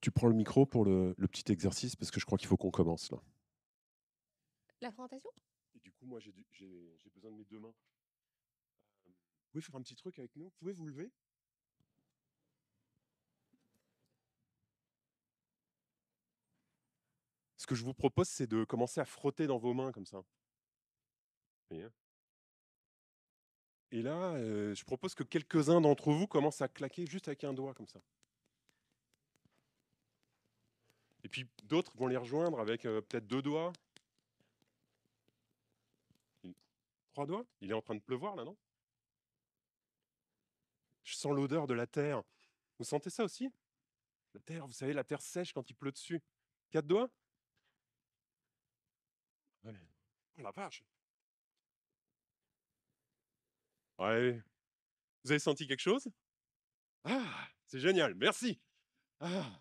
tu prends le micro pour le, petit exercice parce que je crois qu'il faut qu'on commence là. La présentation Et du coup, moi, j'ai besoin de mes deux mains. Euh, vous pouvez faire un petit truc avec nous Vous pouvez vous lever Ce que je vous propose, c'est de commencer à frotter dans vos mains comme ça. Et là, euh, je propose que quelques-uns d'entre vous commencent à claquer juste avec un doigt comme ça. Et puis d'autres vont les rejoindre avec euh, peut-être deux doigts. Trois doigts Il est en train de pleuvoir là, non Je sens l'odeur de la terre. Vous sentez ça aussi La terre, vous savez, la terre sèche quand il pleut dessus. Quatre doigts Allez. Oh, la vache Ouais. Vous avez senti quelque chose Ah, c'est génial, merci. Ah.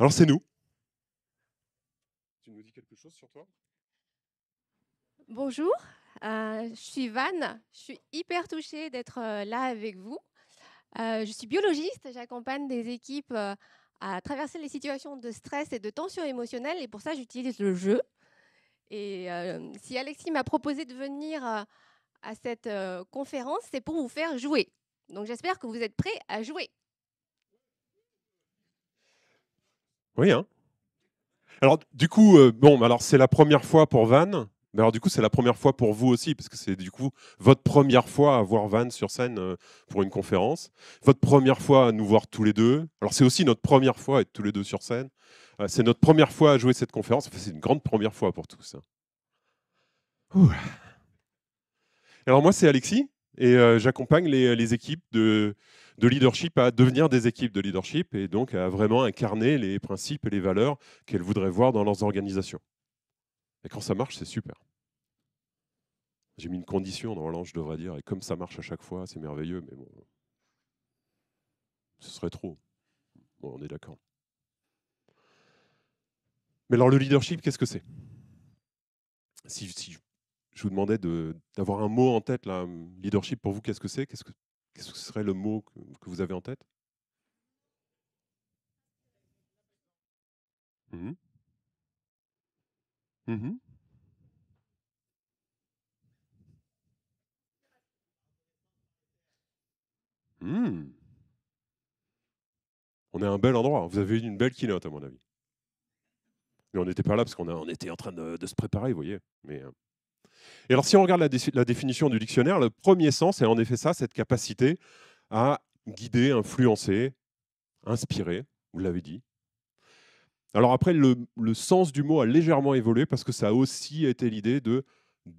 Alors c'est nous. Tu nous dis quelque chose sur toi Bonjour, euh, je suis Vanne. Je suis hyper touchée d'être euh, là avec vous. Euh, je suis biologiste, j'accompagne des équipes à traverser les situations de stress et de tension émotionnelle et pour ça j'utilise le jeu. Et si Alexis m'a proposé de venir à cette conférence, c'est pour vous faire jouer. Donc j'espère que vous êtes prêts à jouer. Oui, hein Alors, du coup, euh, bon, alors c'est la première fois pour Van. Mais alors, du coup, c'est la première fois pour vous aussi, parce que c'est du coup votre première fois à voir Van sur scène euh, pour une conférence. Votre première fois à nous voir tous les deux. Alors, c'est aussi notre première fois à être tous les deux sur scène. Euh, c'est notre première fois à jouer cette conférence. c'est une grande première fois pour tous. Hein. Alors, moi, c'est Alexis, et j'accompagne les équipes de, de leadership à devenir des équipes de leadership et donc à vraiment incarner les principes et les valeurs qu'elles voudraient voir dans leurs organisations. Et quand ça marche, c'est super. J'ai mis une condition dans je devrais dire, et comme ça marche à chaque fois, c'est merveilleux, mais bon, ce serait trop. Bon, on est d'accord. Mais alors le leadership, qu'est-ce que c'est si, si, je vous demandais d'avoir un mot en tête, là, leadership pour vous, qu'est-ce que c'est Qu'est-ce que Qu'est-ce que serait le mot que vous avez en tête mmh mmh mmh. On est à un bel endroit. Vous avez eu une belle keynote, à mon avis. Mais on n'était pas là parce qu'on était en train de, se préparer, vous voyez. Mais. Euh et alors, si on regarde la, définition du dictionnaire, le premier sens est en effet ça, cette capacité à guider, influencer, inspirer, vous l'avez dit. Alors après, le, sens du mot a légèrement évolué parce que ça a aussi été l'idée de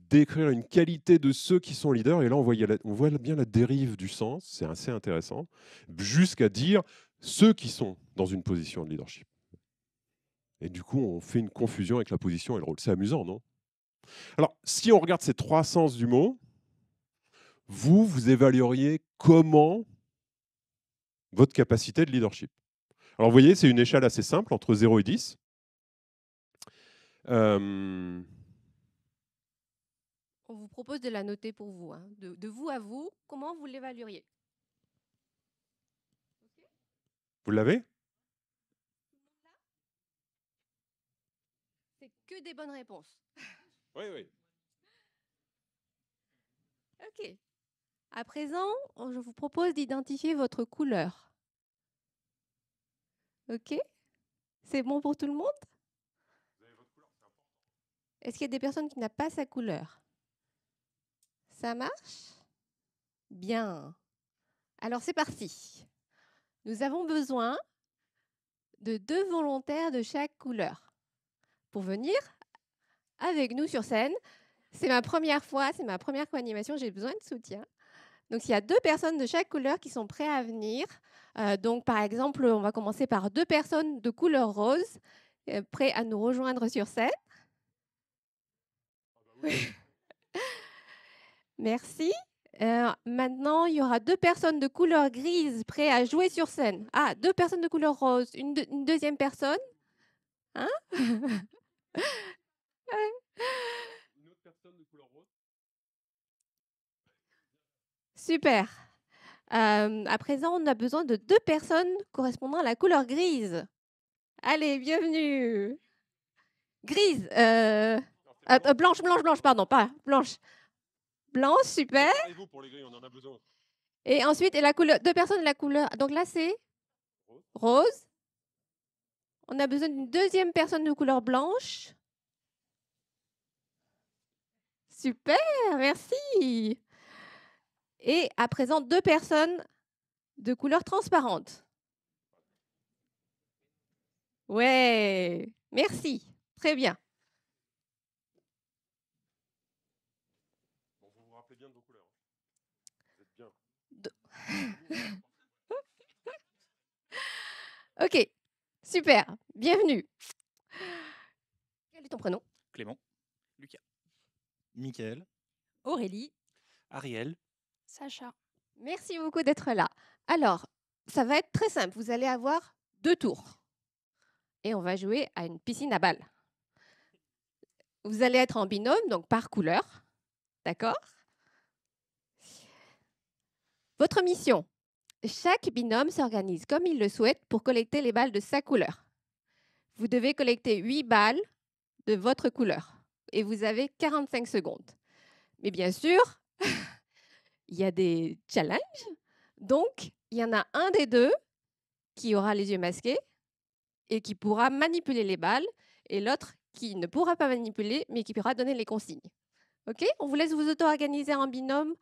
décrire une qualité de ceux qui sont leaders. Et là, on voit bien la dérive du sens, c'est assez intéressant, jusqu'à dire ceux qui sont dans une position de leadership. Et du coup, on fait une confusion avec la position et le rôle. C'est amusant, non alors, si on regarde ces trois sens du mot, vous, vous évalueriez comment votre capacité de leadership. Alors, vous voyez, c'est une échelle assez simple, entre 0 et 10. Euh, on vous propose de la noter pour vous. Hein. de, vous à vous, comment vous l'évalueriez Vous l'avez C'est que des bonnes réponses. Oui, oui. OK. À présent, je vous propose d'identifier votre couleur. OK C'est bon pour tout le monde Est-ce qu'il y a des personnes qui n'ont pas sa couleur Ça marche Bien. Alors c'est parti. Nous avons besoin de deux volontaires de chaque couleur pour venir avec nous sur scène. C'est ma première fois, c'est ma première co-animation, j'ai besoin de soutien. Donc, il y a deux personnes de chaque couleur qui sont prêtes à venir. Euh, donc, par exemple, on va commencer par deux personnes de couleur rose, euh, prêtes à nous rejoindre sur scène. Ah bah Merci. Euh, maintenant, il y aura deux personnes de couleur grise prêtes à jouer sur scène. Ah, deux personnes de couleur rose, une, une deuxième personne. Hein Super. à présent, on a besoin de deux personnes correspondant à la couleur grise. Allez, bienvenue. Grise. Euh, euh, blanche, blanche, blanche, pardon, pas blanche. Blanche, super. Et ensuite, et la couleur, deux personnes de la couleur. Donc là, c'est rose. On a besoin d'une deuxième personne de couleur blanche. Super, merci. Et à présent, deux personnes de couleur transparente. Ouais, merci. Très bien. vous vous rappelez bien de vos couleurs. Hein. Vous bien. ok, super. Bienvenue. Quel est ton prénom Clément. Mickaël, Aurélie, Ariel, Sacha. Merci beaucoup d'être là. Alors, ça va être très simple. Vous allez avoir deux tours. Et on va jouer à une piscine à balles. Vous allez être en binôme, donc par couleur. D'accord Votre mission. Chaque binôme s'organise comme il le souhaite pour collecter les balles de sa couleur. Vous devez collecter 8 balles de votre couleur et vous avez 45 secondes. Mais bien sûr, il y a des challenges. Donc, il y en a un des deux qui aura les yeux masqués et qui pourra manipuler les balles et l'autre qui ne pourra pas manipuler mais qui pourra donner les consignes. OK On vous laisse vous auto-organiser en binôme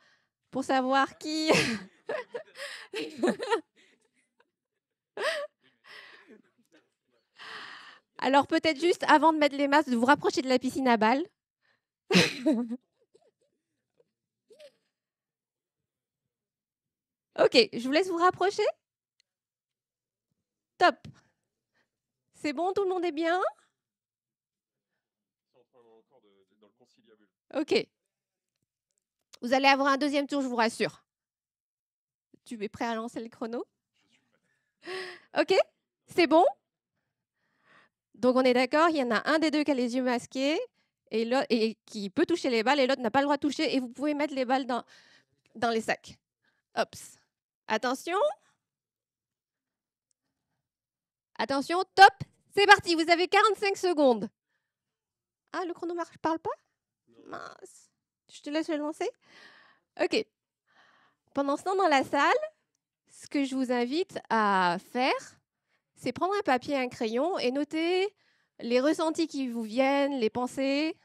pour savoir qui Alors peut-être juste avant de mettre les masques, de vous rapprocher de la piscine à balles. ok, je vous laisse vous rapprocher. Top. C'est bon, tout le monde est bien Ok. Vous allez avoir un deuxième tour, je vous rassure. Tu es prêt à lancer le chrono Ok C'est bon donc on est d'accord, il y en a un des deux qui a les yeux masqués et, et qui peut toucher les balles et l'autre n'a pas le droit de toucher et vous pouvez mettre les balles dans, les sacs. Attention. Attention, top. C'est parti, vous avez 45 secondes. Ah, le chronomètre ne parle pas Mince. Je te laisse le lancer. OK. Pendant ce temps, dans la salle, ce que je vous invite à faire, c'est prendre un papier et un crayon et noter les ressentis qui vous viennent, les pensées.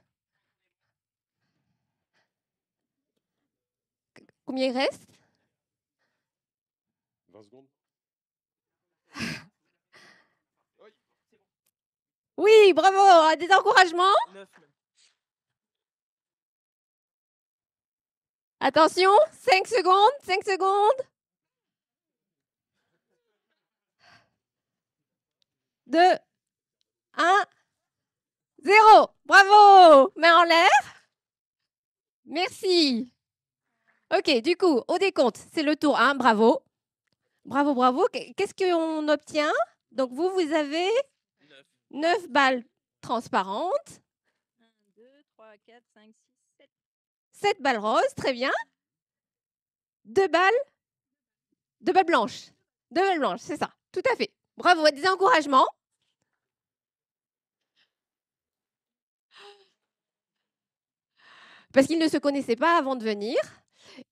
Combien il reste 20 secondes. oui, bravo, des encouragements. Attention, 5 secondes, 5 secondes. 2, 1, 0. Bravo Main en l'air. Merci. Ok, du coup, au décompte, c'est le tour 1. Hein. Bravo. Bravo, bravo. Qu'est-ce qu'on obtient Donc, vous, vous avez 9, 9 balles transparentes. 1, 2, 3, 4, 5, 6, 7. 7 balles roses, très bien. 2 balles, 2 balles blanches. 2 balles blanches, c'est ça. Tout à fait. Bravo, des encouragements. parce qu'ils ne se connaissaient pas avant de venir.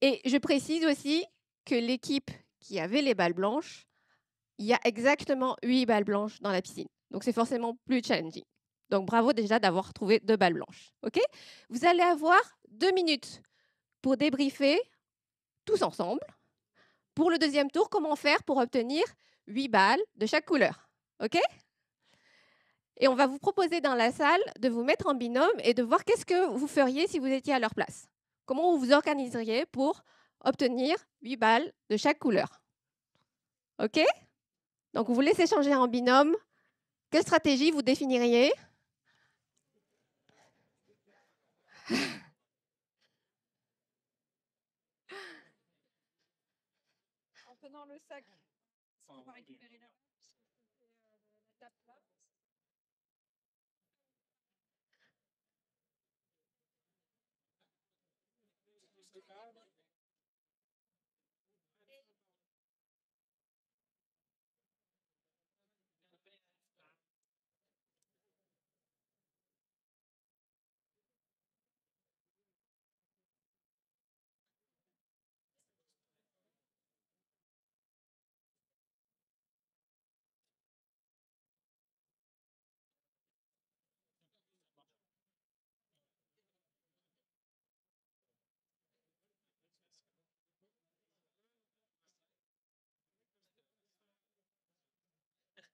Et je précise aussi que l'équipe qui avait les balles blanches, il y a exactement 8 balles blanches dans la piscine. Donc c'est forcément plus challenging. Donc bravo déjà d'avoir trouvé deux balles blanches. OK Vous allez avoir deux minutes pour débriefer tous ensemble. Pour le deuxième tour, comment faire pour obtenir 8 balles de chaque couleur. OK et on va vous proposer dans la salle de vous mettre en binôme et de voir qu'est-ce que vous feriez si vous étiez à leur place. Comment vous vous organiseriez pour obtenir 8 balles de chaque couleur. OK Donc vous laissez changer en binôme. Quelle stratégie vous définiriez En le sac, on va récupérer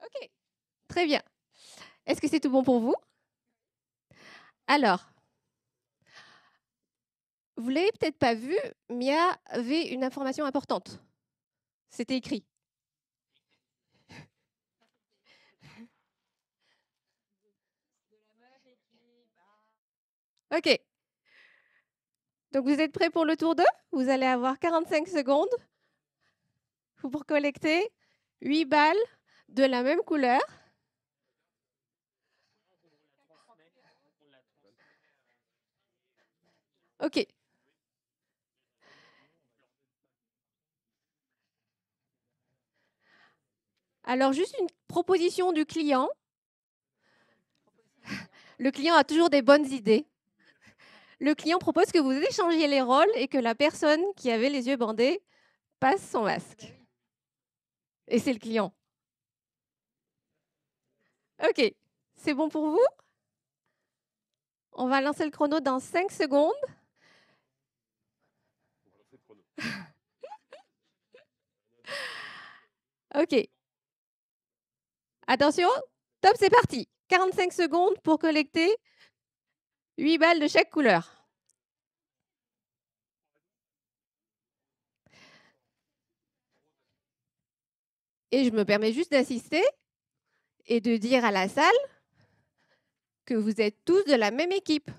Ok, très bien. Est-ce que c'est tout bon pour vous Alors, vous l'avez peut-être pas vu, Mia avait une information importante. C'était écrit. Ok. Donc vous êtes prêts pour le tour 2 Vous allez avoir 45 secondes pour collecter Huit balles de la même couleur. Ok. Alors juste une proposition du client. Le client a toujours des bonnes idées. Le client propose que vous échangiez les rôles et que la personne qui avait les yeux bandés passe son masque. Et c'est le client. OK, c'est bon pour vous On va lancer le chrono dans 5 secondes. OK. Attention, top, c'est parti. 45 secondes pour collecter 8 balles de chaque couleur. Et je me permets juste d'assister et de dire à la salle que vous êtes tous de la même équipe.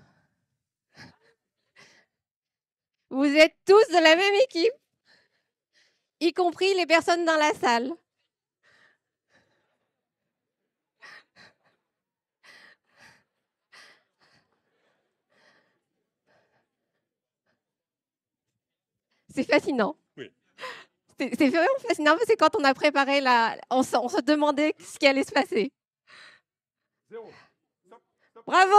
Vous êtes tous de la même équipe, y compris les personnes dans la salle. C'est fascinant. C'est vraiment fascinant parce que quand on a préparé la. On se, demandait ce qui allait se passer. Bravo!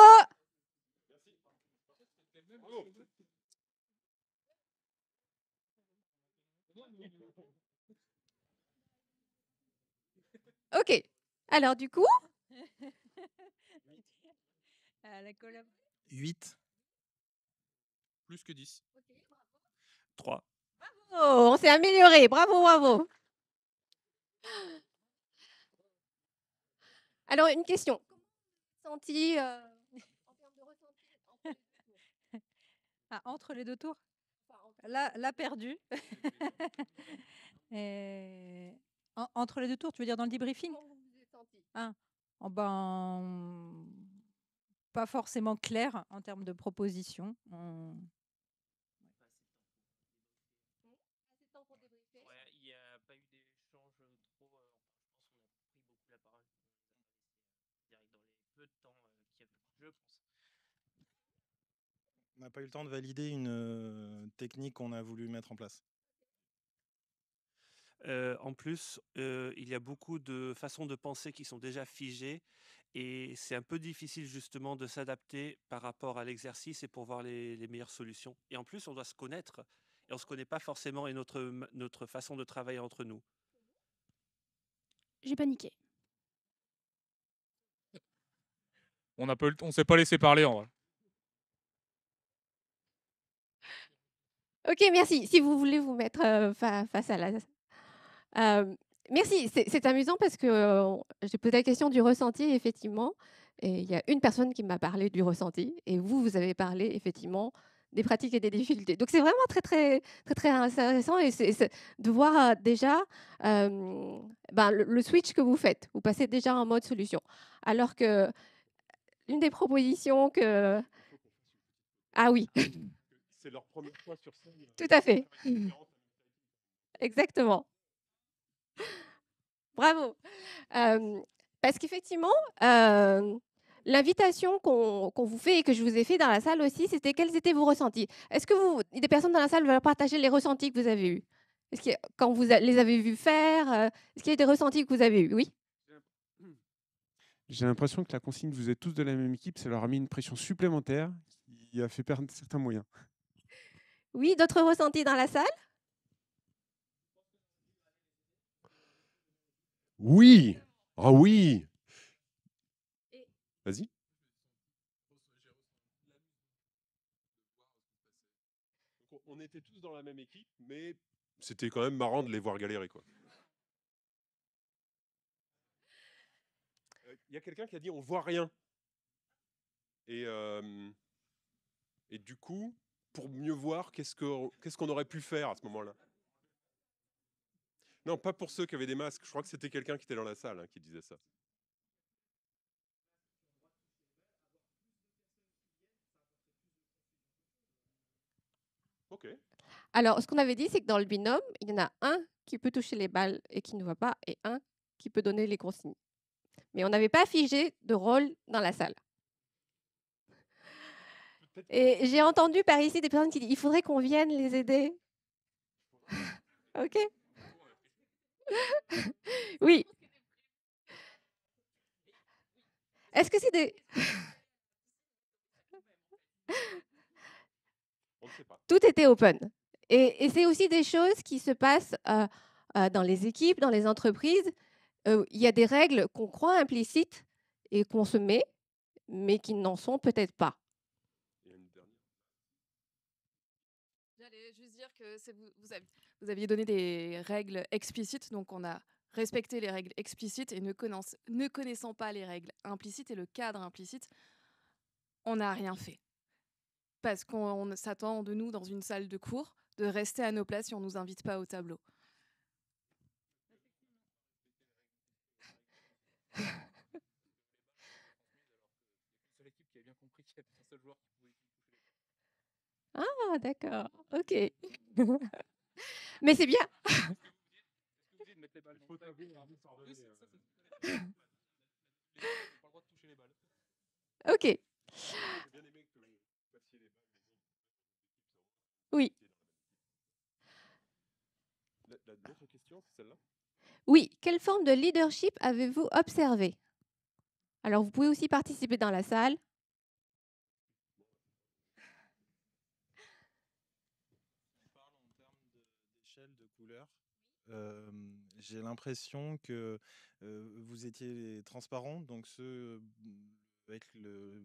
Ok. Alors, du coup. 8. Euh, Plus que 10. 3. Oh, on s'est amélioré. Bravo, bravo. Alors, une question. Euh, Senti, ah, entre les deux tours Là, la perdu. entre les deux tours, tu veux dire dans le debriefing vous êtes ah, oh ben, Pas forcément clair en termes de proposition. n'a pas eu le temps de valider une technique qu'on a voulu mettre en place. en plus, il y a beaucoup de façons de penser qui sont déjà figées et c'est un peu difficile justement de s'adapter par rapport à l'exercice et pour voir les, meilleures solutions. Et en plus, on doit se connaître et on ne se connaît pas forcément et notre, notre façon de travailler entre nous. J'ai paniqué. On ne s'est pas laissé parler en vrai. Ok, merci. Si vous voulez vous mettre euh, face à la... Euh, merci, c'est amusant parce que euh, j'ai posé la question du ressenti, effectivement. Et il y a une personne qui m'a parlé du ressenti. Et vous, vous avez parlé, effectivement, des pratiques et des difficultés. Donc c'est vraiment très, très, très, très intéressant et de voir déjà ben, le switch que vous faites. Vous passez déjà en mode solution. Alors que l'une des propositions que... Ah oui c'est leur première fois sur scène. Tout à fait. Mmh. Exactement. Bravo. parce qu'effectivement, l'invitation qu'on vous fait et que je vous ai fait dans la salle aussi, c'était quels étaient vos ressentis. Est-ce que vous, des personnes dans la salle veulent partager les ressentis que vous avez eus ce quand vous les avez vus faire, est-ce qu'il y a des ressentis que vous avez eus Oui. Mmh. J'ai l'impression que la consigne, vous êtes tous de la même équipe, ça leur a mis une pression supplémentaire qui a fait perdre certains moyens. Oui, d'autres ressentis dans la salle Oui, ah oui. Vas-y. On était tous dans la même équipe, mais c'était quand même marrant de les voir galérer. Quoi. Euh, il y a quelqu'un qui a dit on voit rien. Et, euh, et du coup, pour mieux voir qu'est-ce qu'on aurait pu faire à ce moment-là. Non, pas pour ceux qui avaient des masques. Je crois que c'était quelqu'un qui était dans la salle hein, qui disait ça. Ok. Alors, ce qu'on avait dit, c'est que dans le binôme, il y en a un qui peut toucher les balles et qui ne voit pas, et un qui peut donner les consignes. Mais on n'avait pas figé de rôle dans la salle. Et j'ai entendu par ici des personnes qui disent il faudrait qu'on vienne les aider. ok Oui. Est-ce que c'est des. Tout était open. Et, c'est aussi des choses qui se passent euh, euh, dans les équipes, dans les entreprises. Euh, il y a des règles qu'on croit implicites et qu'on se met, mais qui n'en sont peut-être pas. vous, aviez, donné des règles explicites, donc on a respecté les règles explicites et ne, ne connaissant pas les règles implicites et le cadre implicite, on n'a rien fait. Parce qu'on s'attend de nous dans une salle de cours de rester à nos places si on ne nous invite pas au tableau. Ah, d'accord. OK. Mais c'est bien. OK. Oui. Oui. Quelle forme de leadership avez-vous observé Alors, vous pouvez aussi participer dans la salle. J'ai l'impression que vous étiez transparent, donc ce mmh, avec le,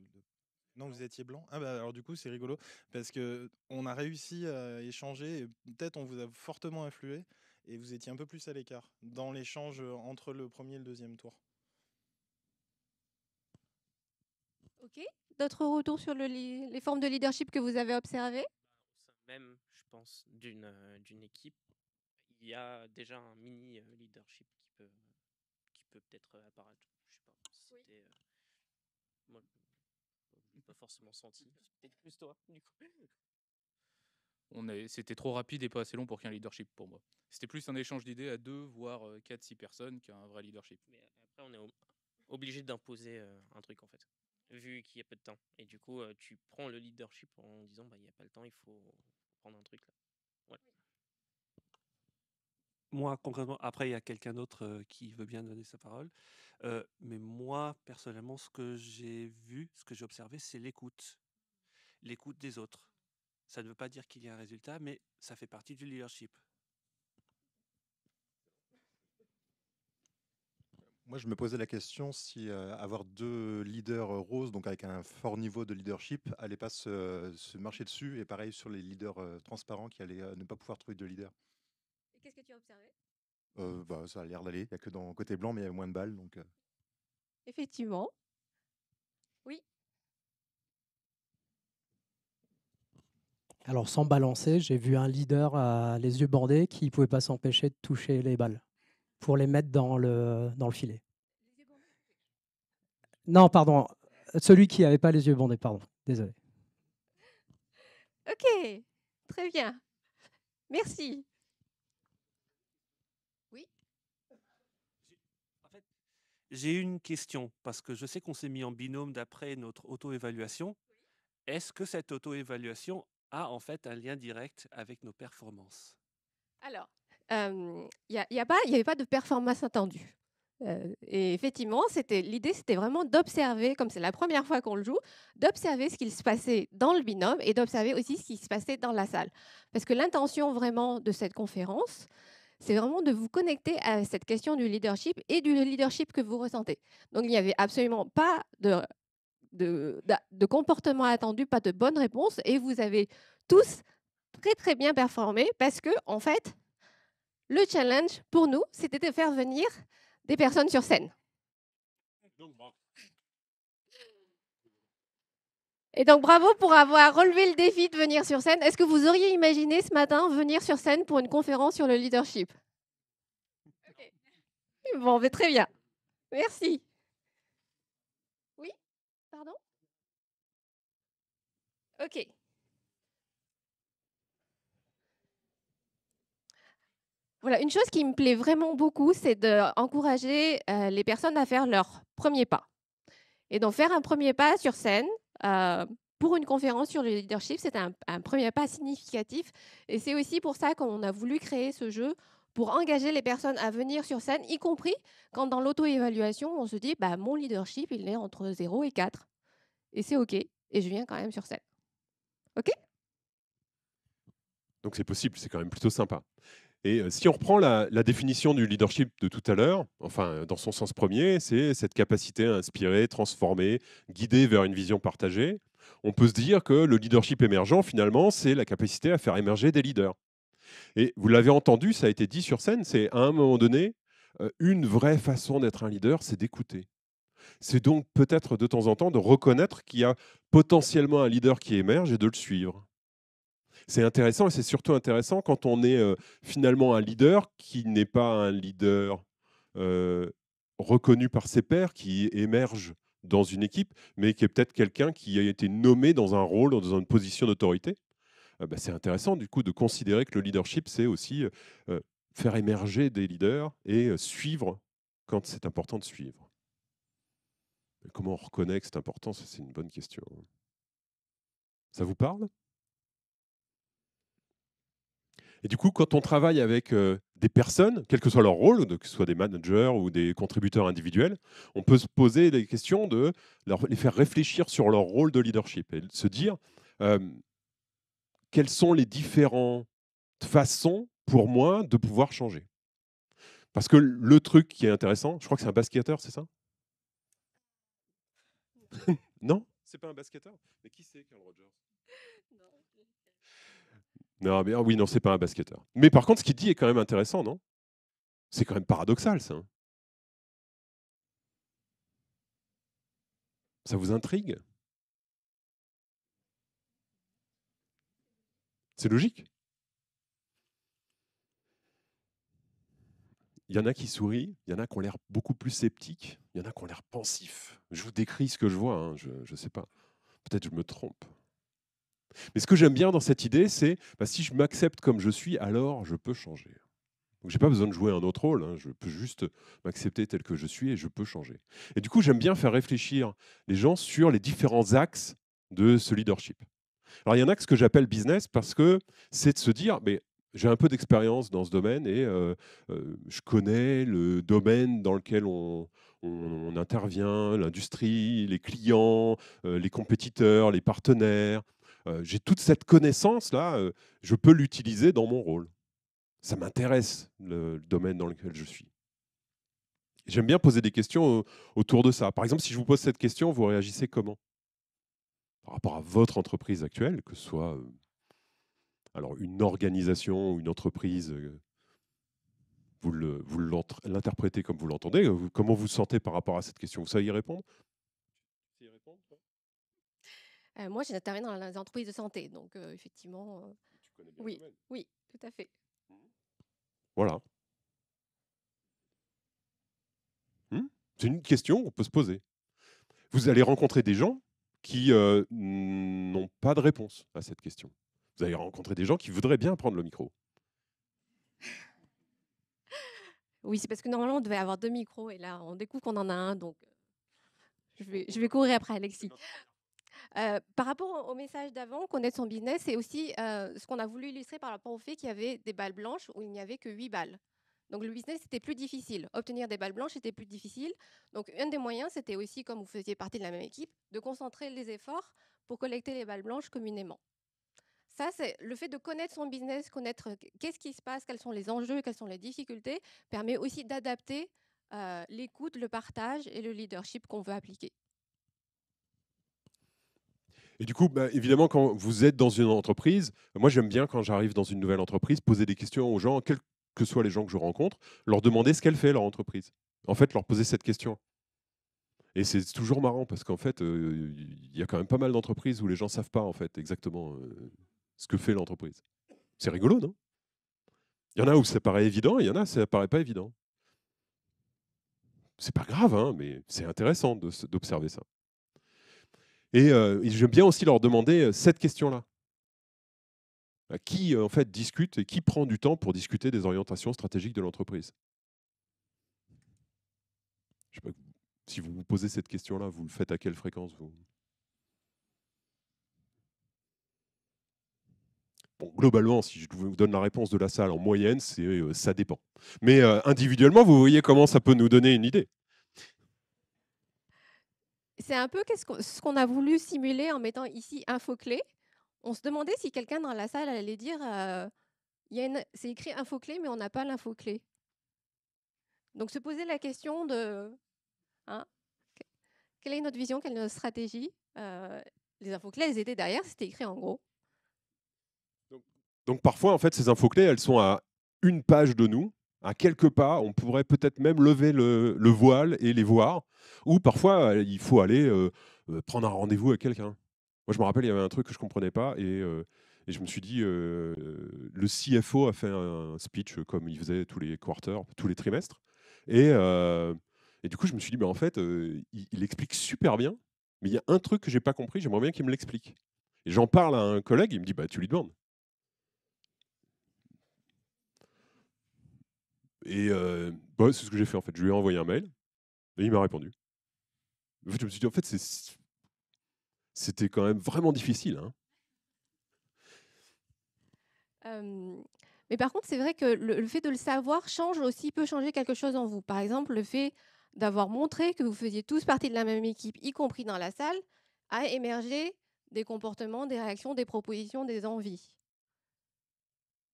non, vous étiez blanc. Ah bah, alors du coup c'est rigolo parce que on a réussi à échanger. Peut-être on vous a fortement influé et vous étiez un peu plus à l'écart dans l'échange mmh. entre le premier et le deuxième tour. Ok. D'autres retours sur le les formes de leadership que vous avez observées bah, même, je pense, d'une d'une équipe, il y a déjà un mini leadership qui peut qui peut peut-être apparaître. Je sais pas. C'était moi, je pas forcément senti. Peut-être plus toi, du coup. On est, c'était trop rapide et pas assez long pour qu'il y ait un leadership pour moi. C'était plus un échange d'idées à deux, voire quatre, six personnes qu'un vrai leadership. Mais après, on est obligé d'imposer un truc en fait, vu qu'il y a peu de temps. Et du coup, tu prends le leadership en disant, bah, il n'y a pas le temps, il faut prendre un truc là moi, concrètement, après, il y a quelqu'un d'autre qui veut bien donner sa parole. mais moi, personnellement, ce que j'ai vu, ce que j'ai observé, c'est l'écoute. L'écoute des autres. Ça ne veut pas dire qu'il y a un résultat, mais ça fait partie du leadership. Moi, je me posais la question si avoir deux leaders roses, donc avec un fort niveau de leadership, allait pas se, se marcher dessus, et pareil sur les leaders transparents qui allaient ne pas pouvoir trouver de leader observé bah, Ça a l'air d'aller. Il n'y a que dans côté blanc, mais il y a moins de balles. Donc, Effectivement. Oui. Alors, sans balancer, j'ai vu un leader à les yeux bandés qui ne pouvait pas s'empêcher de toucher les balles pour les mettre dans le, dans le filet. Non, pardon. Celui qui n'avait pas les yeux bandés, pardon. Désolé. Ok, très bien. Merci. J'ai une question, parce que je sais qu'on s'est mis en binôme d'après notre auto-évaluation. Est-ce que cette auto-évaluation a en fait un lien direct avec nos performances Alors, il n'y avait pas de performance attendue. Euh, et effectivement, c'était l'idée, c'était vraiment d'observer, comme c'est la première fois qu'on le joue, d'observer ce qu'il se passait dans le binôme et d'observer aussi ce qui se passait dans la salle. Parce que l'intention vraiment de cette conférence, c'est vraiment de vous connecter à cette question du leadership et du leadership que vous ressentez. Donc, il n'y avait absolument pas de, de, comportement attendu, pas de bonne réponse, et vous avez tous très, très bien performé parce que, en fait, le challenge pour nous, c'était de faire venir des personnes sur scène. Et donc bravo pour avoir relevé le défi de venir sur scène. Est-ce que vous auriez imaginé ce matin venir sur scène pour une conférence sur le leadership OK. Bon, ben, très bien. Merci. Oui Pardon Ok. Voilà, une chose qui me plaît vraiment beaucoup, c'est d'encourager euh, les personnes à faire leur premier pas. Et donc faire un premier pas sur scène, pour une conférence sur le leadership, c'est un, premier pas significatif. Et c'est aussi pour ça qu'on a voulu créer ce jeu pour engager les personnes à venir sur scène, y compris quand dans l'auto-évaluation, on se dit bah, mon leadership, il est entre 0 et 4. Et c'est OK. Et je viens quand même sur scène. OK Donc c'est possible, c'est quand même plutôt sympa. Et euh, si on reprend la, définition du leadership de tout à l'heure, enfin euh, dans son sens premier, c'est cette capacité à inspirer, transformer, guider vers une vision partagée. On peut se dire que le leadership émergent, finalement, c'est la capacité à faire émerger des leaders. Et vous l'avez entendu, ça a été dit sur scène, c'est à un moment donné, euh, une vraie façon d'être un leader, c'est d'écouter. C'est donc peut-être de temps en temps de reconnaître qu'il y a potentiellement un leader qui émerge et de le suivre c'est intéressant et c'est surtout intéressant quand on est euh, finalement un leader qui n'est pas un leader euh, reconnu par ses pairs, qui émerge dans une équipe, mais qui est peut-être quelqu'un qui a été nommé dans un rôle, dans une position d'autorité. Ah bah, c'est intéressant du coup de considérer que le leadership, c'est aussi euh, faire émerger des leaders et suivre quand c'est important de suivre. Comment on reconnaît que c'est important C'est une bonne question. Hein. Ça vous parle et du coup, quand on travaille avec des personnes, quel que soit leur rôle, que ce soit des managers ou des contributeurs individuels, on peut se poser des questions de les faire réfléchir sur leur rôle de leadership et se dire quelles sont les différentes façons pour moi de pouvoir changer. Parce que le truc qui est intéressant, je crois que c'est un basketteur, c'est ça Non C'est pas un basketteur Mais qui c'est Carl Rogers non, mais ah oui, non, c'est pas un basketteur. Mais par contre, ce qu'il dit est quand même intéressant, non C'est quand même paradoxal, ça. Ça vous intrigue C'est logique. Il y en a qui sourient, il y en a qui ont l'air beaucoup plus sceptiques, il y en a qui ont l'air pensifs. Je vous décris ce que je vois, hein, je ne sais pas. Peut-être je me trompe. Mais ce que j'aime bien dans cette idée, c'est bah, si je m'accepte comme je suis, alors je peux changer. Donc n'ai pas besoin de jouer un autre rôle, hein. je peux juste m'accepter tel que je suis et je peux changer. Et du coup, j'aime bien faire réfléchir les gens sur les différents axes de ce leadership. Alors il y en a un axe que j'appelle business parce que c'est de se dire, mais j'ai un peu d'expérience dans ce domaine et euh, euh, je connais le domaine dans lequel on, intervient, l'industrie, les clients, euh, les compétiteurs, les partenaires j'ai toute cette connaissance-là, je peux l'utiliser dans mon rôle. Ça m'intéresse, le, domaine dans lequel je suis. J'aime bien poser des questions autour de ça. Par exemple, si je vous pose cette question, vous réagissez comment Par rapport à votre entreprise actuelle, que ce soit alors une organisation ou une entreprise, vous l'interprétez comme vous l'entendez. Comment vous sentez par rapport à cette question Vous savez y répondre euh, moi, j'interviens dans les entreprises de santé, donc effectivement. oui, Oui, tout à fait. Mmh voilà. Mmh. C'est une question qu'on peut se poser. Vous allez rencontrer des gens qui n'ont pas de réponse à cette question. Vous allez rencontrer des gens qui voudraient bien prendre le micro. Oui, c'est parce que normalement, on devait avoir deux micros et là, on découvre qu'on en a un, donc je vais, je vais courir après Alexis. Euh, par rapport au message d'avant, connaître son business, c'est aussi euh, ce qu'on a voulu illustrer par rapport au fait qu'il y avait des balles blanches où il n'y avait que 8 balles. Donc le business, était plus difficile. Obtenir des balles blanches, était plus difficile. Donc un des moyens, c'était aussi, comme vous faisiez partie de la même équipe, de concentrer les efforts pour collecter les balles blanches communément. Ça, c'est le fait de connaître son business, connaître qu'est-ce qui se passe, quels sont les enjeux, quelles sont les difficultés, permet aussi d'adapter euh, l'écoute, le partage et le leadership qu'on veut appliquer. Et du coup, bah, évidemment, quand vous êtes dans une entreprise, moi j'aime bien quand j'arrive dans une nouvelle entreprise, poser des questions aux gens, quels que soient les gens que je rencontre, leur demander ce qu'elle fait, leur entreprise. En fait, leur poser cette question. Et c'est toujours marrant parce qu'en fait, euh, il y a quand même pas mal d'entreprises où les gens ne savent pas en fait exactement euh, ce que fait l'entreprise. C'est rigolo, non Il y en a où ça paraît évident, il y en a où ça paraît pas évident. C'est pas grave, hein, mais c'est intéressant d'observer ça. Et euh, j'aime bien aussi leur demander euh, cette question-là. Bah, qui euh, en fait discute et qui prend du temps pour discuter des orientations stratégiques de l'entreprise Je sais pas, si vous vous posez cette question-là, vous le faites à quelle fréquence vous Bon, globalement, si je vous donne la réponse de la salle en moyenne, c'est ça dépend. Mais individuellement, vous voyez comment ça peut nous donner une idée c'est un peu ce qu'on a voulu simuler en mettant ici info-clé. On se demandait si quelqu'un dans la salle allait dire c'est écrit info-clé, mais on n'a pas l'info-clé. Donc se poser la question de hein, quelle est notre vision, quelle est notre stratégie Les infos-clés, elles étaient derrière, c'était écrit en gros. Donc, donc, parfois, en fait, ces infos-clés, elles sont à une page de nous à quelques pas, on pourrait peut-être même lever le, voile et les voir. Ou parfois, euh, il faut aller euh, euh, prendre un rendez-vous avec quelqu'un. Moi, je me rappelle, il y avait un truc que je ne comprenais pas et, je me suis dit, le CFO a fait un speech comme il faisait tous les quarters, tous les trimestres. Et, du coup, je me suis dit, bah, en fait, il, explique super bien, mais il y a un truc que j'ai pas compris, j'aimerais bien qu'il me l'explique. Et j'en parle à un collègue, il me dit, bah, tu lui demandes. Et euh, bah, c'est ce que j'ai fait en fait. Je lui ai envoyé un mail et il m'a répondu. je me suis dit, en fait, c'était quand même vraiment difficile. Hein. mais par contre, c'est vrai que le, fait de le savoir change aussi, peut changer quelque chose en vous. Par exemple, le fait d'avoir montré que vous faisiez tous partie de la même équipe, y compris dans la salle, a émergé des comportements, des réactions, des propositions, des envies.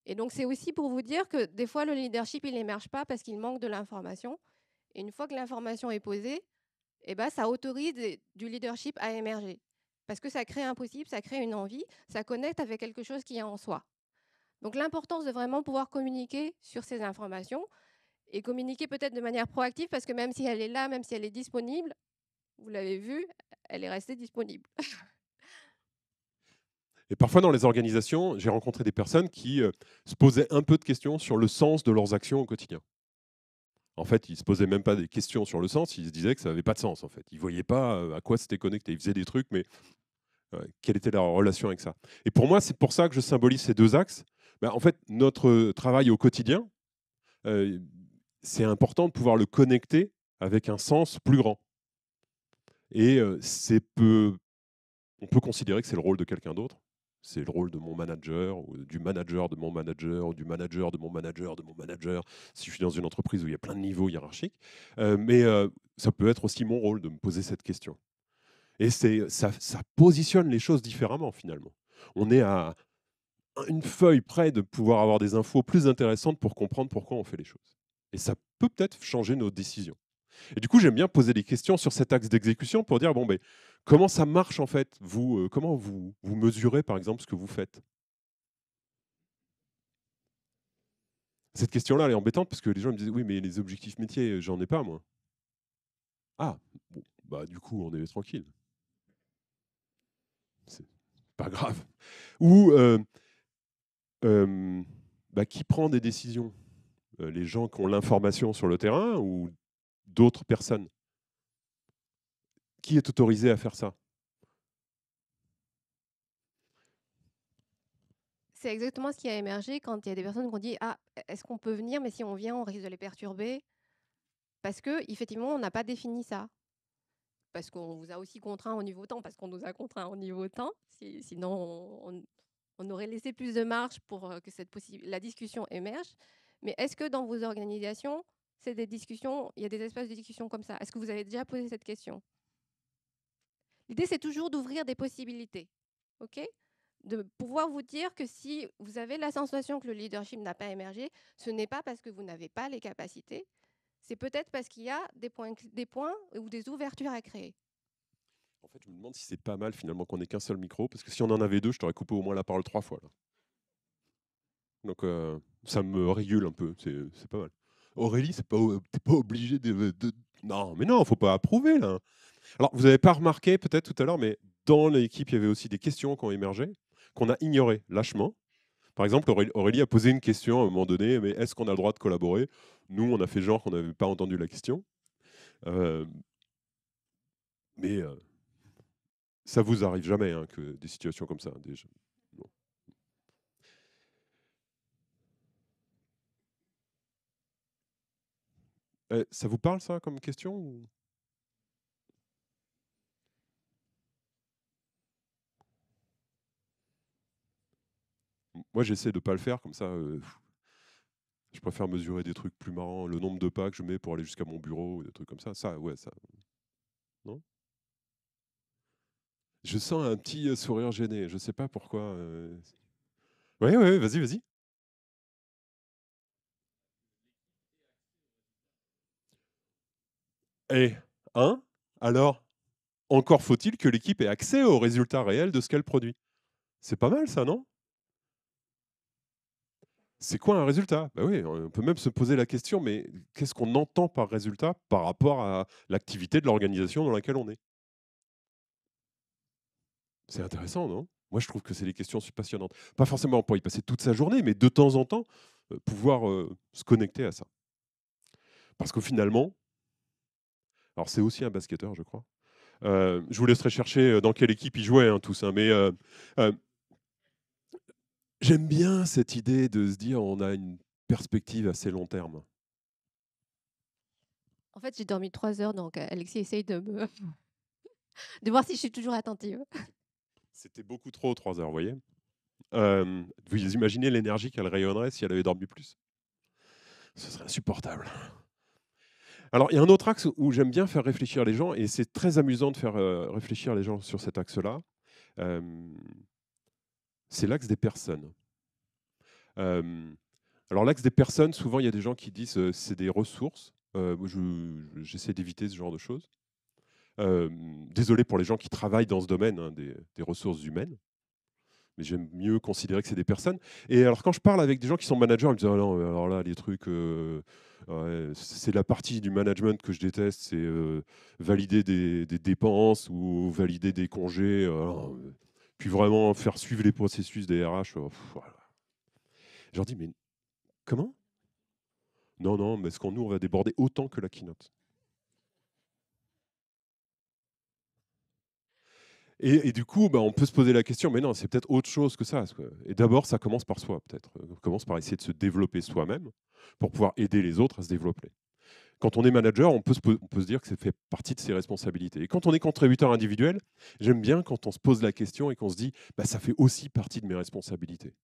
Et donc, c'est aussi pour vous dire que des fois, le leadership, il n'émerge pas parce qu'il manque de l'information. Et une fois que l'information est posée, eh ben, ça autorise du leadership à émerger. Parce que ça crée un possible, ça crée une envie, ça connecte avec quelque chose qui est en soi. Donc l'importance de vraiment pouvoir communiquer sur ces informations et communiquer peut-être de manière proactive parce que même si elle est là, même si elle est disponible, vous l'avez vu, elle est restée disponible. Et parfois dans les organisations, j'ai rencontré des personnes qui euh, se posaient un peu de questions sur le sens de leurs actions au quotidien. En fait, ils ne se posaient même pas des questions sur le sens, ils se disaient que ça n'avait pas de sens en fait. Ils ne voyaient pas euh, à quoi c'était connecté, ils faisaient des trucs, mais euh, quelle était leur relation avec ça Et pour moi, c'est pour ça que je symbolise ces deux axes. Bah, en fait, notre travail au quotidien, c'est important de pouvoir le connecter avec un sens plus grand. Et c'est on peut considérer que c'est le rôle de quelqu'un d'autre c'est le rôle de mon manager, ou du manager de mon manager, ou du manager de mon manager, de mon manager, si je suis dans une entreprise où il y a plein de niveaux hiérarchiques. Euh, mais euh, ça peut être aussi mon rôle de me poser cette question. Et ça, ça positionne les choses différemment, finalement. On est à une feuille près de pouvoir avoir des infos plus intéressantes pour comprendre pourquoi on fait les choses. Et ça peut peut-être changer nos décisions. Et du coup, j'aime bien poser des questions sur cet axe d'exécution pour dire, bon, ben, Comment ça marche en fait vous, euh, Comment vous, vous mesurez par exemple ce que vous faites Cette question-là, elle est embêtante parce que les gens me disent oui, mais les objectifs métiers, euh, j'en ai pas moi. Ah, bah du coup, on est tranquille. C'est pas grave. Ou euh, bah, qui prend des décisions Les gens qui ont l'information sur le terrain ou d'autres personnes qui est autorisé à faire ça C'est exactement ce qui a émergé quand il y a des personnes qui ont dit Ah, est-ce qu'on peut venir Mais si on vient, on risque de les perturber. Parce que, effectivement, on n'a pas défini ça. Parce qu'on vous a aussi contraint au niveau temps, parce qu'on nous a contraint au niveau temps. sinon, on, aurait laissé plus de marge pour euh, que cette la discussion émerge. Mais est-ce que dans vos organisations, c'est des discussions, il y a des espaces de discussion comme ça Est-ce que vous avez déjà posé cette question L'idée, c'est toujours d'ouvrir des possibilités. OK de pouvoir vous dire que si vous avez la sensation que le leadership n'a pas émergé, ce n'est pas parce que vous n'avez pas les capacités, c'est peut-être parce qu'il y a des points, des points ou des ouvertures à créer. En fait, je me demande si c'est pas mal finalement qu'on ait qu'un seul micro, parce que si on en avait deux, je t'aurais coupé au moins la parole trois fois. Là. Donc euh, ça me régule un peu, c'est pas mal. Aurélie, c'est pas, pas obligé de, de, Non, mais non, faut pas approuver là. Hein. Alors, vous n'avez pas remarqué peut-être tout à l'heure, mais dans l'équipe, il y avait aussi des questions qui ont émergé, qu'on a ignorées lâchement. Par exemple, Aurélie a posé une question à un moment donné, mais est-ce qu'on a le droit de collaborer Nous, on a fait genre qu'on n'avait pas entendu la question. Euh, mais ça euh, ça vous arrive jamais hein, que des situations comme ça. Déjà. Eh, ça vous parle ça comme question Moi, j'essaie de pas le faire, comme ça, euh, je préfère mesurer des trucs plus marrants, le nombre de pas que je mets pour aller jusqu'à mon bureau, des trucs comme ça. Ça, ouais, ça. Non Je sens un petit euh, sourire gêné, je sais pas pourquoi. Euh, oui, Ouais, ouais, vas-y, vas-y. Et, hein Alors, encore faut-il que l'équipe ait accès aux résultats réels de ce qu'elle produit. C'est pas mal ça, non c'est quoi un résultat bah oui, On peut même se poser la question, mais qu'est-ce qu'on entend par résultat par rapport à l'activité de l'organisation dans laquelle on est C'est intéressant, non Moi, je trouve que c'est des questions passionnantes. Pas forcément pour y passer toute sa journée, mais de temps en temps, euh, pouvoir euh, se connecter à ça. Parce que finalement, alors c'est aussi un basketteur, je crois. Euh, je vous laisserai chercher dans quelle équipe il jouait, hein, tous. Hein, mais J'aime bien cette idée de se dire on a une perspective assez long terme. En fait, j'ai dormi trois heures, donc Alexis essaye de me... de voir si je suis toujours attentive. C'était beaucoup trop trois heures, vous voyez. vous imaginez l'énergie qu'elle rayonnerait si elle avait dormi plus Ce serait insupportable. Alors, il y a un autre axe où j'aime bien faire réfléchir les gens, et c'est très amusant de faire réfléchir les gens sur cet axe-là. Euh, c'est l'axe des personnes. alors l'axe des personnes, souvent il y a des gens qui disent c'est des ressources. J'essaie d'éviter ce genre de choses. désolé pour les gens qui travaillent dans ce domaine hein, des, ressources humaines, mais j'aime mieux considérer que c'est des personnes. Et alors quand je parle avec des gens qui sont managers, ils me disent «Ah alors là les trucs, c'est la partie du management que je déteste, c'est valider des, dépenses ou valider des congés. Euh, puis vraiment faire suivre les processus des RH. Oh, Je leur dis, mais comment Non, non, mais est-ce qu'en nous, on va déborder autant que la keynote Et, du coup, bah, on peut se poser la question, mais non, c'est peut-être autre chose que ça. Et d'abord, ça commence par soi, peut-être. On euh, commence par essayer de se développer soi-même pour pouvoir aider les autres à se développer. Quand on est manager, on peut se, dire que c'est fait partie de ses responsabilités. Et quand on est contributeur individuel, j'aime bien quand on se pose la question et qu'on se dit bah, ça fait aussi partie de mes responsabilités.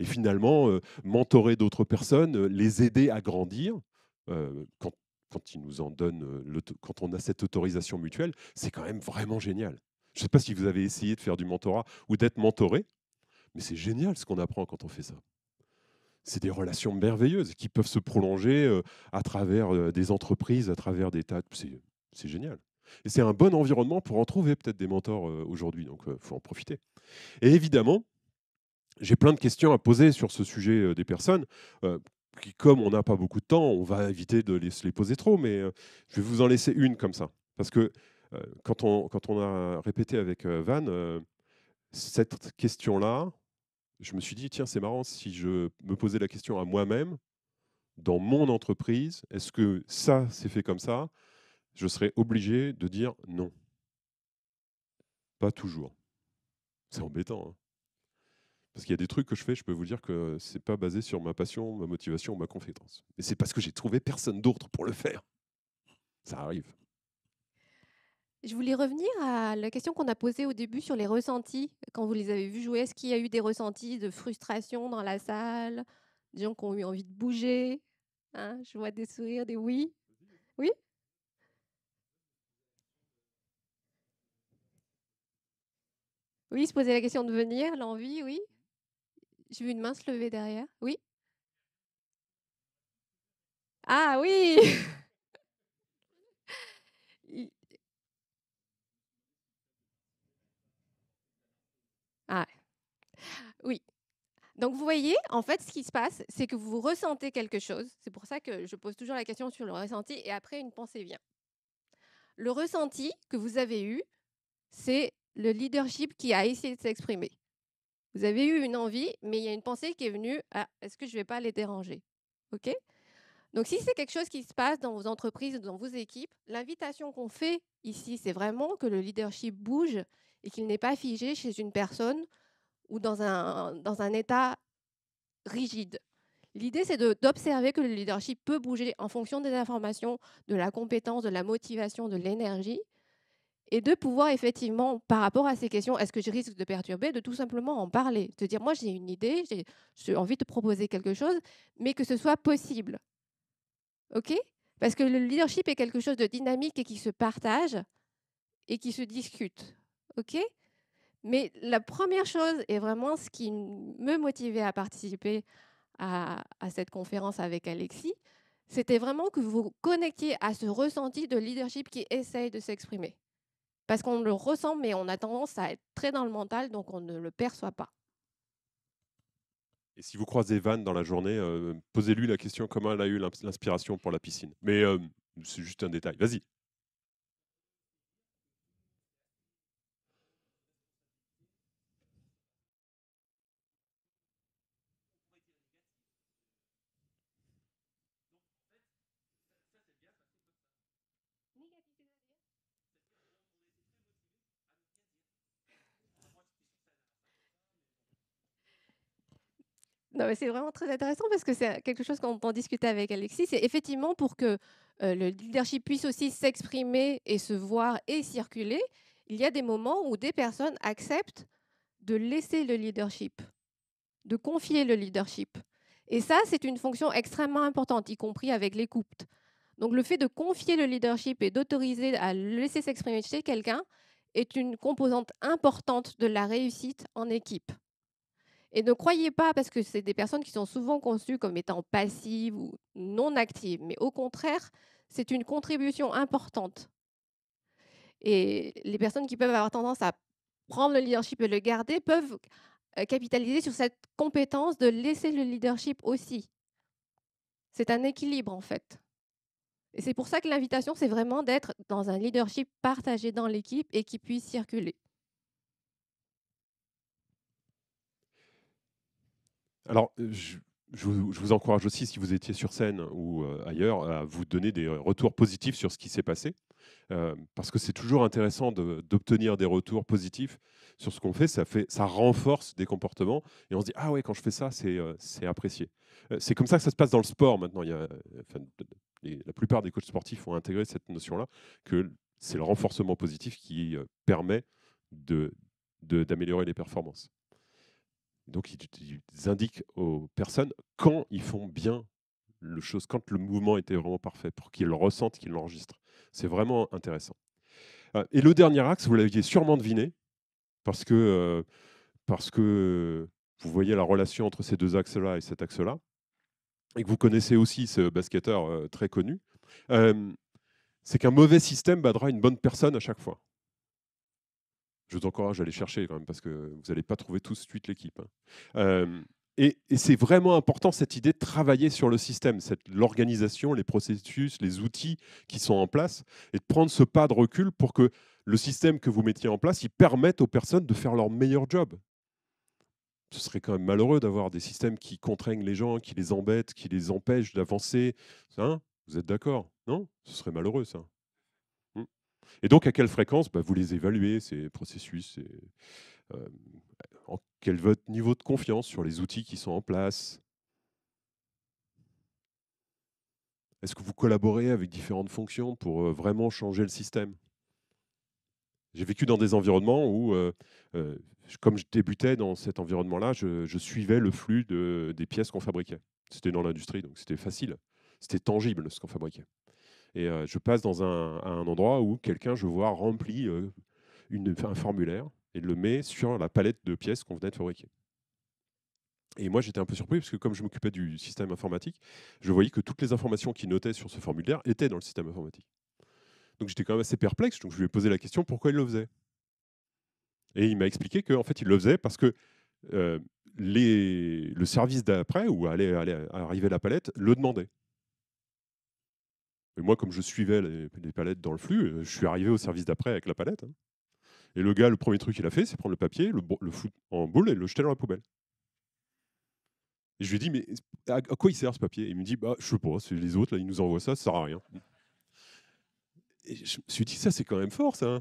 Et finalement, euh, mentorer d'autres personnes, euh, les aider à grandir, euh, quand, nous en donnent quand on a cette autorisation mutuelle, c'est quand même vraiment génial. Je ne sais pas si vous avez essayé de faire du mentorat ou d'être mentoré, mais c'est génial ce qu'on apprend quand on fait ça c'est des relations merveilleuses qui peuvent se prolonger euh, à travers euh, des entreprises, à travers des tas. C'est génial. Et c'est un bon environnement pour en trouver peut-être des mentors euh, aujourd'hui, donc il faut en profiter. Et évidemment, j'ai plein de questions à poser sur ce sujet des personnes. qui, comme on n'a pas beaucoup de temps, on va éviter de les, les poser trop, mais je vais vous en laisser une comme ça. Parce que quand, on, quand on a répété avec Van, cette question-là, je me suis dit, tiens, c'est marrant, si je me posais la question à moi-même, dans mon entreprise, est-ce que ça s'est fait comme ça Je serais obligé de dire non. Pas toujours. C'est embêtant. Hein. parce qu'il y a des trucs que je fais, je peux vous dire que c'est pas basé sur ma passion, ma motivation, ma compétence. Et c'est parce que j'ai trouvé personne d'autre pour le faire. Ça arrive. Je voulais revenir à la question qu'on a posée au début sur les ressentis. Quand vous les avez vus jouer, est-ce qu'il y a eu des ressentis de frustration dans la salle Des gens qui ont eu envie de bouger hein? Je vois des sourires, des oui. Oui Oui, se poser la question de venir, l'envie, oui. J'ai vu une main se lever derrière, oui. Ah oui Ah. Oui. Donc vous voyez, en fait, ce qui se passe, c'est que vous ressentez quelque chose. C'est pour ça que je pose toujours la question sur le ressenti et après une pensée vient. Le ressenti que vous avez eu, c'est le leadership qui a essayé de s'exprimer. Vous avez eu une envie, mais il y a une pensée qui est venue est-ce que je ne vais pas les déranger OK Donc si c'est quelque chose qui se passe dans vos entreprises, dans vos équipes, l'invitation qu'on fait ici, c'est vraiment que le leadership bouge et qu'il n'est pas figé chez une personne ou dans un, dans un état rigide. L'idée, c'est d'observer que le leadership peut bouger en fonction des informations, de la compétence, de la motivation, de l'énergie, et de pouvoir effectivement, par rapport à ces questions, est-ce que je risque de perturber, de tout simplement en parler, de dire, moi j'ai une idée, j'ai envie de proposer quelque chose, mais que ce soit possible. OK Parce que le leadership est quelque chose de dynamique et qui se partage et qui se discute. OK Mais la première chose, et vraiment ce qui me motivait à participer à, cette conférence avec Alexis, c'était vraiment que vous connectiez à ce ressenti de leadership qui essaye de s'exprimer. Parce qu'on le ressent, mais on a tendance à être très dans le mental, donc on ne le perçoit pas. Et si vous croisez Van dans la journée, euh, posez-lui la question comment elle a eu l'inspiration pour la piscine. Mais euh, c'est juste un détail. Vas-y, c'est vraiment très intéressant parce que c'est quelque chose qu'on en discuter avec Alexis. C'est effectivement pour que euh, le leadership puisse aussi s'exprimer et se voir et circuler, il y a des moments où des personnes acceptent de laisser le leadership, de confier le leadership. Et ça, c'est une fonction extrêmement importante, y compris avec les coupes. Donc le fait de confier le leadership et d'autoriser à laisser s'exprimer chez quelqu'un est une composante importante de la réussite en équipe. Et ne croyez pas, parce que c'est des personnes qui sont souvent conçues comme étant passives ou non actives, mais au contraire, c'est une contribution importante. Et les personnes qui peuvent avoir tendance à prendre le leadership et le garder peuvent euh, capitaliser sur cette compétence de laisser le leadership aussi. C'est un équilibre en fait. Et c'est pour ça que l'invitation, c'est vraiment d'être dans un leadership partagé dans l'équipe et qui puisse circuler. Alors, euh, je, vous, encourage aussi, si vous étiez sur scène ou euh, ailleurs, à vous donner des retours positifs sur ce qui s'est passé, euh, parce que c'est toujours intéressant d'obtenir des retours positifs sur ce qu'on fait. Ça, fait. ça renforce des comportements, et on se dit, ah ouais, quand je fais ça, c'est apprécié. c'est comme ça que ça se passe dans le sport maintenant. la plupart des coachs sportifs ont intégré cette notion-là, que c'est le renforcement positif qui permet d'améliorer les performances donc, ils, indiquent aux personnes quand ils font bien le chose, quand le mouvement était vraiment parfait, pour qu'ils le ressentent, qu'ils l'enregistrent. C'est vraiment intéressant. Euh, et le dernier axe, vous l'aviez sûrement deviné, parce que, euh, parce que vous voyez la relation entre ces deux axes-là et cet axe-là, et que vous connaissez aussi ce basketteur euh, très connu, c'est qu'un mauvais système badera une bonne personne à chaque fois je vous encourage à aller chercher quand même, parce que vous n'allez pas trouver tout de suite l'équipe. Hein. Euh, et, c'est vraiment important cette idée de travailler sur le système, l'organisation, les processus, les outils qui sont en place, et de prendre ce pas de recul pour que le système que vous mettiez en place, il permette aux personnes de faire leur meilleur job. Ce serait quand même malheureux d'avoir des systèmes qui contraignent les gens, qui les embêtent, qui les empêchent d'avancer. Hein. vous êtes d'accord Non Ce serait malheureux ça. Et donc, à quelle fréquence bah, Vous les évaluez, ces processus, et, euh, quel votre niveau de confiance sur les outils qui sont en place Est-ce que vous collaborez avec différentes fonctions pour euh, vraiment changer le système J'ai vécu dans des environnements où, euh, comme je débutais dans cet environnement-là, je, suivais le flux des pièces qu'on fabriquait. C'était dans l'industrie, donc c'était facile, c'était tangible ce qu'on fabriquait. Et euh, je passe dans un, un endroit où quelqu'un, je vois, remplit euh, un formulaire et le met sur la palette de pièces qu'on venait de fabriquer. Et moi, j'étais un peu surpris parce que comme je m'occupais du système informatique, je voyais que toutes les informations qu'il notait sur ce formulaire étaient dans le système informatique. Donc j'étais quand même assez perplexe. Donc je lui ai posé la question pourquoi il le faisait. Et il m'a expliqué qu'en fait, il le faisait parce que euh, les, le service d'après, où allait arriver la palette, le demandait. Et moi, comme je suivais les, palettes dans le flux, euh, je suis arrivé au service d'après avec la palette. Hein. Et le gars, le premier truc qu'il a fait, c'est prendre le papier, le, le foutre en boule et le jeter dans la poubelle. Et je lui ai dit, mais à, quoi il sert ce papier et Il me dit, bah, je sais pas, c'est les autres, là, ils nous envoient ça, ça sert à rien. Et je me suis dit, ça, c'est quand même fort, ça. Hein.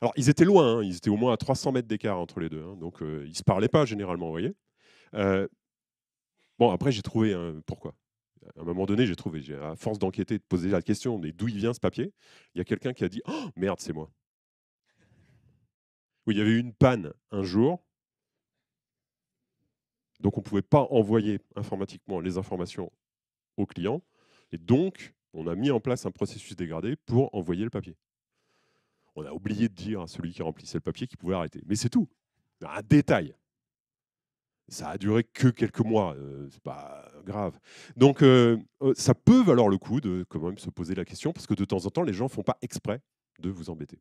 Alors, ils étaient loin, hein, ils étaient au moins à 300 mètres d'écart entre les deux, donc ils euh, ils se parlaient pas généralement, vous voyez. Euh, bon, après, j'ai trouvé pourquoi à un moment donné, j'ai trouvé, à force d'enquêter, de poser la question, mais d'où il vient ce papier Il y a quelqu'un qui a dit Oh merde, c'est moi. Oui, il y avait eu une panne un jour. Donc, on ne pouvait pas envoyer informatiquement les informations au client. Et donc, on a mis en place un processus dégradé pour envoyer le papier. On a oublié de dire à celui qui remplissait le papier qu'il pouvait arrêter. Mais c'est tout. Un détail ça a duré que quelques mois, Ce euh, c'est pas grave. Donc euh, euh, ça peut valoir le coup de quand même se poser la question parce que de temps en temps les gens font pas exprès de vous embêter.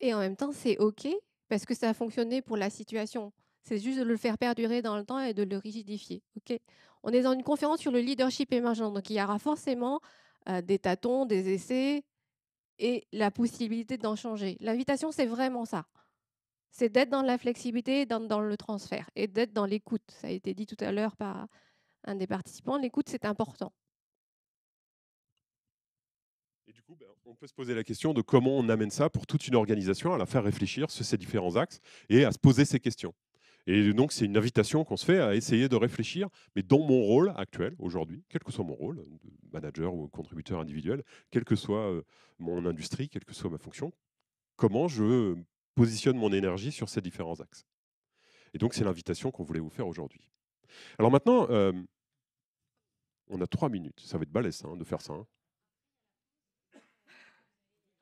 Et en même temps, c'est OK parce que ça a fonctionné pour la situation. C'est juste de le faire perdurer dans le temps et de le rigidifier. OK. On est dans une conférence sur le leadership émergent, donc il y aura forcément des tâtons, des essais et la possibilité d'en changer. L'invitation, c'est vraiment ça c'est d'être dans la flexibilité, dans, dans le transfert et d'être dans l'écoute. Ça a été dit tout à l'heure par un des participants, l'écoute, c'est important. Et du coup, ben, on peut se poser la question de comment on amène ça pour toute une organisation à la faire réfléchir sur ces différents axes et à se poser ces questions. Et donc, c'est une invitation qu'on se fait à essayer de réfléchir, mais dans mon rôle actuel, aujourd'hui, quel que soit mon rôle, euh, manager ou contributeur individuel, quelle que soit euh, mon industrie, quelle que soit ma fonction, comment je positionne mon énergie sur ces différents axes. Et donc, c'est l'invitation qu'on voulait vous faire aujourd'hui. Alors maintenant, on a trois minutes. Ça va être balèze hein, de faire ça. Hein.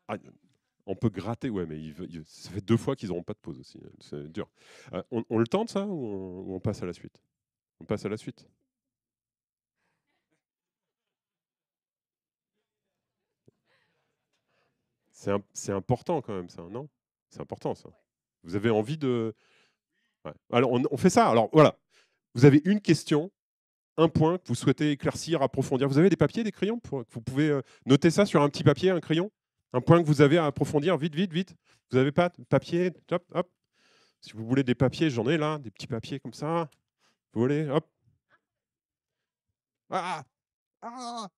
Ah, on peut gratter, ouais, mais ça fait deux fois qu'ils n'auront pas de pause aussi. Hein. C'est dur. Euh, on, le tente, ça, ou on passe à la suite On passe à la suite C'est important quand même ça, non c'est important ça. Vous avez envie de. Alors on, fait ça. Alors voilà. Vous avez une question, un point que vous souhaitez éclaircir, approfondir. Vous avez des papiers, des crayons pour, Vous pouvez euh, noter ça sur un petit papier, un crayon Un point que vous avez à approfondir, vite, vite, vite. Vous n'avez pas de papier Hop, hop. Si vous voulez des papiers, j'en ai là, des petits papiers comme ça. Vous voulez Hop. Ah, ah! ah!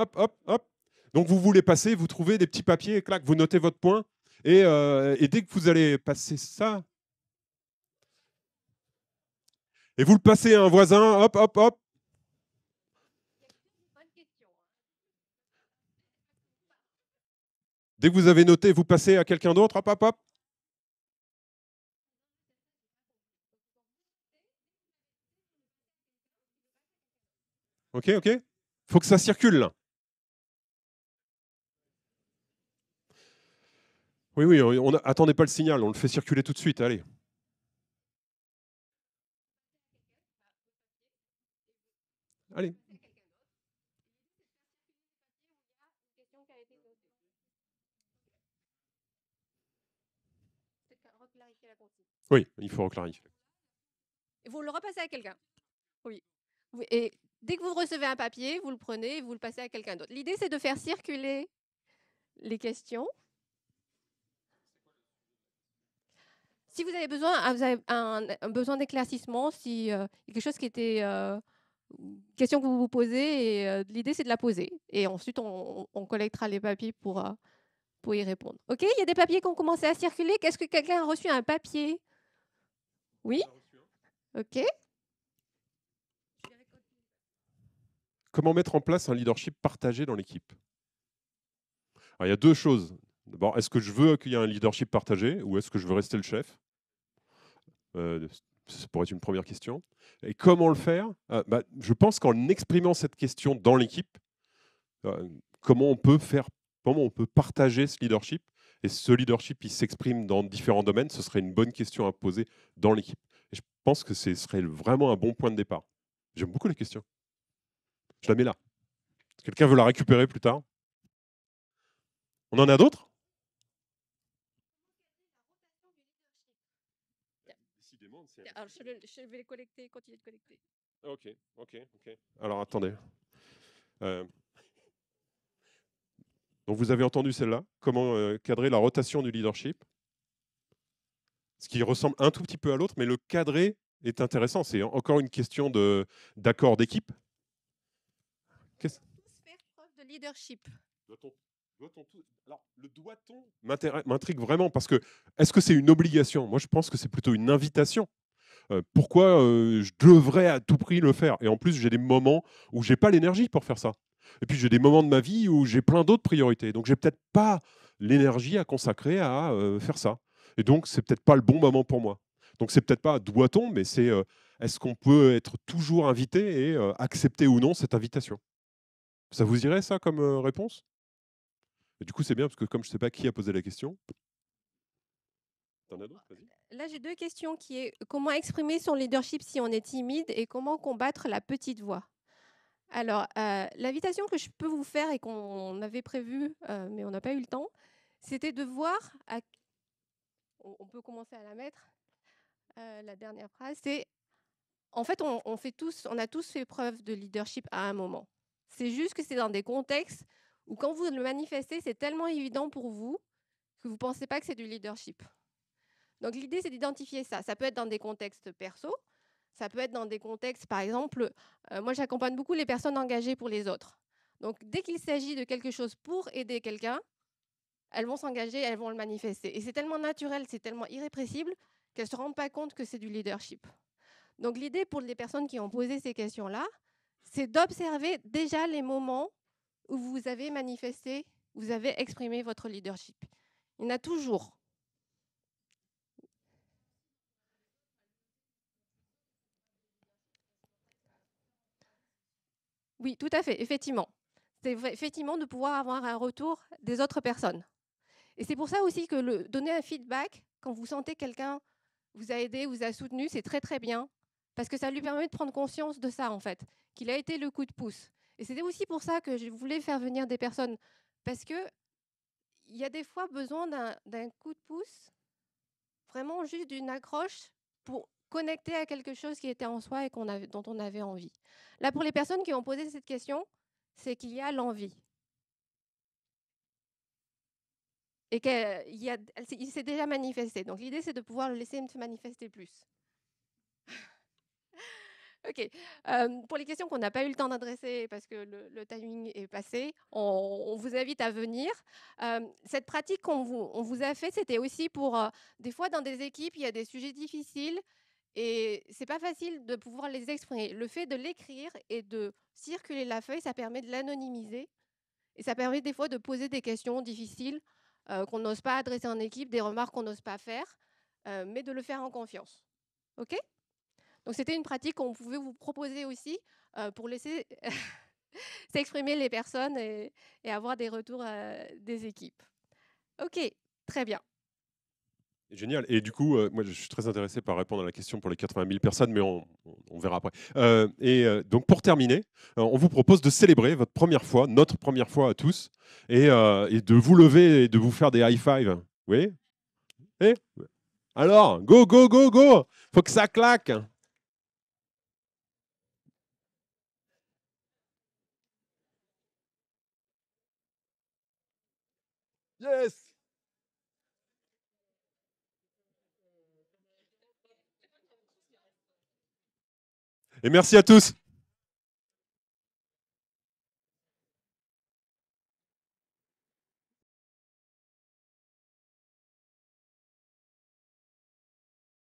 Hop, hop, hop. Donc vous voulez passer, vous trouvez des petits papiers, clac, vous notez votre point, euh, et, dès que vous allez passer ça, et vous le passez à un voisin, hop, hop, hop. Dès que vous avez noté, vous passez à quelqu'un d'autre, hop, hop, hop. Ok, ok. Faut que ça circule Oui, oui, on n'attendait pas le signal, on le fait circuler tout de suite, allez. Allez. Oui, il faut reclarifier. Vous le repassez à quelqu'un. Oui. Et dès que vous recevez un papier, vous le prenez et vous le passez à quelqu'un d'autre. L'idée, c'est de faire circuler les questions si vous avez besoin, ah, vous avez un, besoin d'éclaircissement, si euh, quelque chose qui était euh, question que vous vous posez, euh, l'idée c'est de la poser. Et ensuite, on, collectera les papiers pour, pour y répondre. Ok, il y a des papiers qui ont commencé à circuler. quest ce que quelqu'un a reçu un papier Oui Ok. Comment mettre en place un leadership partagé dans l'équipe Il y a deux choses. D'abord, est-ce que je veux qu'il y ait un leadership partagé ou est-ce que je veux rester le chef euh, ça pourrait être une première question. Et comment le faire euh, bah, Je pense qu'en exprimant cette question dans l'équipe, euh, comment on peut faire, comment on peut partager ce leadership et ce leadership, il s'exprime dans différents domaines. Ce serait une bonne question à poser dans l'équipe. Et je pense que ce serait vraiment un bon point de départ. J'aime beaucoup les questions. Je la mets là. Quelqu'un veut la récupérer plus tard On en a d'autres Alors, je, vais les collecter, continuer de collecter. Ok, ok, ok. Alors, attendez. Euh. Donc, vous avez entendu celle-là. Comment euh, cadrer la rotation du leadership Ce qui ressemble un tout petit peu à l'autre, mais le cadrer est intéressant. C'est encore une question d'accord d'équipe. Qu'est-ce faire de leadership. Doit-on alors, le doit-on m'intrigue vraiment parce que est-ce que c'est une obligation Moi, je pense que c'est plutôt une invitation euh, pourquoi je devrais à tout prix le faire Et en plus, j'ai des moments où j'ai pas l'énergie pour faire ça. Et puis j'ai des moments de ma vie où j'ai plein d'autres priorités. Donc j'ai peut-être pas l'énergie à consacrer à faire ça. Et donc c'est peut-être pas le bon moment pour moi. Donc c'est peut-être pas doit-on, mais c'est est-ce qu'on peut être toujours invité et accepter ou non cette invitation Ça vous irait ça comme réponse Du coup c'est bien parce que comme je ne sais pas qui a posé la question. T'en as d'autres Là, j'ai deux questions qui est comment exprimer son leadership si on est timide et comment combattre la petite voix. Alors, euh, l'invitation que je peux vous faire et qu'on avait prévue, euh, mais on n'a pas eu le temps, c'était de voir. On peut commencer à la mettre. Euh, la dernière phrase, c'est en fait, on, on, fait tous, on a tous fait preuve de leadership à un moment. C'est juste que c'est dans des contextes où quand vous le manifestez, c'est tellement évident pour vous que vous ne pensez pas que c'est du leadership. Donc l'idée, c'est d'identifier ça. Ça peut être dans des contextes perso, ça peut être dans des contextes, par exemple, euh, moi j'accompagne beaucoup les personnes engagées pour les autres. Donc dès qu'il s'agit de quelque chose pour aider quelqu'un, elles vont s'engager, elles vont le manifester. Et c'est tellement naturel, c'est tellement irrépressible qu'elles ne se rendent pas compte que c'est du leadership. Donc l'idée pour les personnes qui ont posé ces questions-là, c'est d'observer déjà les moments où vous avez manifesté, vous avez exprimé votre leadership. Il y en a toujours. Oui, tout à fait, effectivement. C'est effectivement de pouvoir avoir un retour des autres personnes. Et c'est pour ça aussi que donner un feedback, quand vous sentez quelqu'un vous a aidé, vous a soutenu, c'est très très bien, parce que ça lui permet de prendre conscience de ça, en fait, qu'il a été le coup de pouce. Et c'était aussi pour ça que je voulais faire venir des personnes, parce que y a des fois besoin d'un coup de pouce, vraiment juste d'une accroche pour connecté à quelque chose qui était en soi et dont on avait envie. Là, pour les personnes qui ont posé cette question, c'est qu'il y a l'envie. Et qu'il s'est déjà manifesté. Donc l'idée, c'est de pouvoir le laisser se manifester plus. ok. pour les questions qu'on n'a pas eu le temps d'adresser parce que le, timing est passé, on, vous invite à venir. cette pratique qu'on vous, on vous a faite, c'était aussi pour, des fois, dans des équipes, il y a des sujets difficiles et c'est pas facile de pouvoir les exprimer. Le fait de l'écrire et de circuler la feuille, ça permet de l'anonymiser. Et ça permet des fois de poser des questions difficiles euh, qu'on n'ose pas adresser en équipe, des remarques qu'on n'ose pas faire, euh, mais de le faire en confiance. OK Donc c'était une pratique qu'on pouvait vous proposer aussi euh, pour laisser s'exprimer les personnes et, avoir des retours des équipes. OK, très bien. Génial. Et du coup, euh, moi, je suis très intéressé par répondre à la question pour les 80 000 personnes, mais on, verra après. Euh, et euh, donc, pour terminer, on vous propose de célébrer votre première fois, notre première fois à tous, et, de vous lever et de vous faire des high five. Oui. Et eh? alors, go, go, go, go. Faut que ça claque. Yes. Et merci à tous.